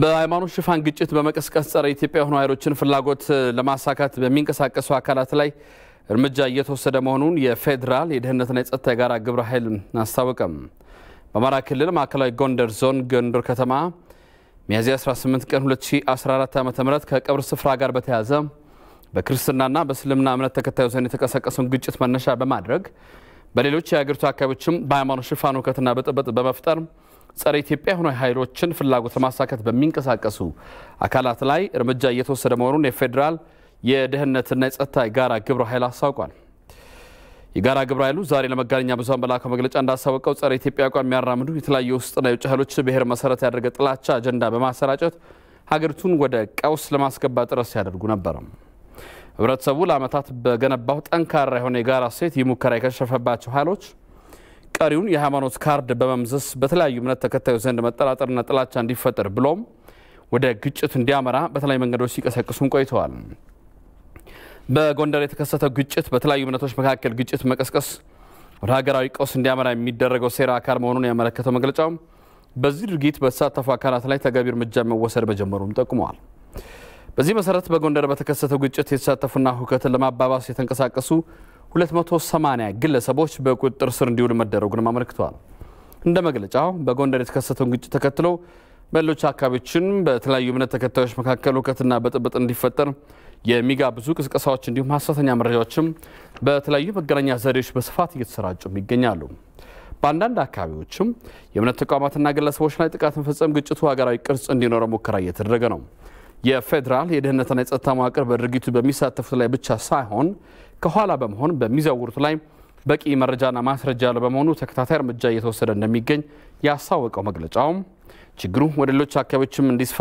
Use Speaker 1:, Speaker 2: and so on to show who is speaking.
Speaker 1: በሃይማኖት ሽፋን ግጭት በመቀስቀስ ጸረ ኢትዮጵያ የሆኑ ኃይሎችን ፍላጎት ለማሳካት በሚንቀሳቀሱ አካላት ላይ እርምጃ እየተወሰደ መሆኑን የፌዴራል የደህንነትና የጸጥታ የጋራ ግብረ ኃይል አስታወቀም። በአማራ ክልል ማዕከላዊ ጎንደር ዞን ጎንደር ከተማ ሚያዝያ 18 ቀን 2014 ዓ ም ከቀብር ስፍራ ጋር በተያያዘ በክርስትናና በእስልምና እምነት ተከታዩ ዘንድ የተቀሰቀሰውን ግጭት መነሻ በማድረግ በሌሎች የሀገሪቱ አካባቢዎችም በሃይማኖት ሽፋን ውከትና ብጥብጥ በመፍጠር ጸረ ኢትዮጵያ የሆኑ ኃይሎችን ፍላጎት ለማሳካት በሚንቀሳቀሱ አካላት ላይ እርምጃ እየተወሰደ መሆኑን የፌዴራል የደህንነትና የጸጥታ የጋራ ግብረ ኃይል አስታውቋል። የጋራ ግብረ ኃይሉ ዛሬ ለመገናኛ ብዙኃን በላከው መግለጫ እንዳስታወቀው ጸረ ኢትዮጵያ አቋም የሚያራምዱ የተለያዩ ውስጥና የውጭ ኃይሎች ብሔር መሰረት ያደረገ ጥላቻ አጀንዳ በማሰራጨት ሀገሪቱን ወደ ቀውስ ለማስገባት ጥረት ሲያደርጉ ነበረ። ህብረተሰቡ ለዓመታት በገነባው ጠንካራ የሆነ የጋራ ሴት ይህ ሙከራ የከሸፈባቸው ኃይሎች ቀሪውን የሃይማኖት ካርድ በመምዘስ በተለያዩ እምነት ተከታዮች ዘንድ መጠራጠርና ጥላቻ እንዲፈጠር ብሎም ወደ ግጭት እንዲያመራ በተለያዩ መንገዶች ሲቀሰቅሱም ቆይተዋል። በጎንደር የተከሰተው ግጭት በተለያዩ እምነቶች መካከል ግጭት መቀስቀስ ወደ ሀገራዊ ቀውስ እንዲያመራ የሚደረገው ሴራ አካል መሆኑን ያመለከተው መግለጫው በዚህ ድርጊት በተሳተፉ አካላት ላይ ተገቢ እርምጃ መወሰድ መጀመሩም ጠቁመዋል። በዚህ መሰረት በጎንደር በተከሰተው ግጭት የተሳተፉና ሁከትን ለማባባስ የተንቀሳቀሱ 280 ግለሰቦች በቁጥጥር ስር እንዲውል መደረጉንም አመልክተዋል። እንደ መግለጫው በጎንደር የተከሰተውን ግጭት ተከትሎ በሌሎች አካባቢዎችን በተለያዩ እምነት ተከታዮች መካከል እውቀትና ብጥብጥ እንዲፈጠር የሚጋብዙ ቅስቀሳዎች እንዲሁም ሀሰተኛ መረጃዎችም በተለያዩ መገናኛ ዘዴዎች በስፋት እየተሰራጩም ይገኛሉ። በአንዳንድ አካባቢዎችም የእምነት ተቋማትና ግለሰቦች ላይ ጥቃት መፈጸም ግጭቱ ሀገራዊ ቅርጽ እንዲኖረው ሙከራ እየተደረገ ነው። የፌዴራል የደህንነትና የጸጥታ መዋቅር በድርጊቱ በሚሳተፉት ላይ ብቻ ሳይሆን ከኋላ በመሆን በሚዘውሩት ላይ በቂ መረጃና ማስረጃ ያለ በመሆኑ ተከታታይ እርምጃ እየተወሰደ እንደሚገኝ ያሳወቀው መግለጫውም ችግሩ ወደ ሌሎች አካባቢዎችም እንዲስፋ